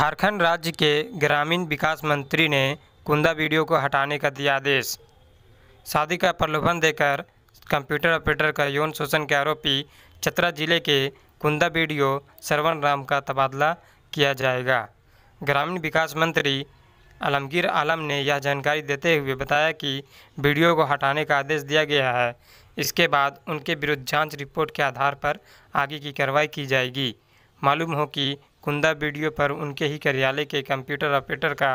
झारखंड राज्य के ग्रामीण विकास मंत्री ने कुंदा वीडियो को हटाने का दिया आदेश शादी का प्रलोभन देकर कंप्यूटर ऑपरेटर का यौन शोषण के आरोपी चतरा जिले के कुंदा वीडियो श्रवण राम का तबादला किया जाएगा ग्रामीण विकास मंत्री आलमगीर आलम ने यह जानकारी देते हुए बताया कि वीडियो को हटाने का आदेश दिया गया है इसके बाद उनके विरुद्ध जांच रिपोर्ट के आधार पर आगे की कार्रवाई की जाएगी मालूम हो कि कुंदा वीडियो पर उनके ही कार्यालय के कंप्यूटर ऑपरेटर का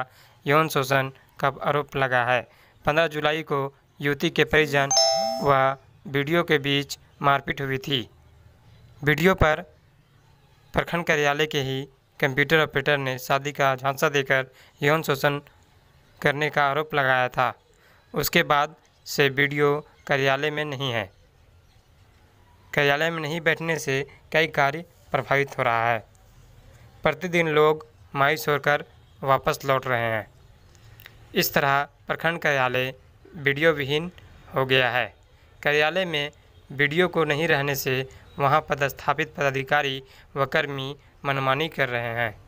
यौन शोषण का आरोप लगा है 15 जुलाई को युवती के परिजन व वीडियो के बीच मारपीट हुई थी वीडियो पर प्रखंड कार्यालय के ही कंप्यूटर ऑपरेटर ने शादी का झांसा देकर यौन शोषण करने का आरोप लगाया था उसके बाद से वीडियो कार्यालय में नहीं है कार्यालय में नहीं बैठने से कई कार्य प्रभावित हो रहा है प्रतिदिन लोग मायूस होकर वापस लौट रहे हैं इस तरह प्रखंड कार्यालय वीडियो विहीन हो गया है कार्यालय में वीडियो को नहीं रहने से वहाँ पदस्थापित पदाधिकारी व कर्मी मनमानी कर रहे हैं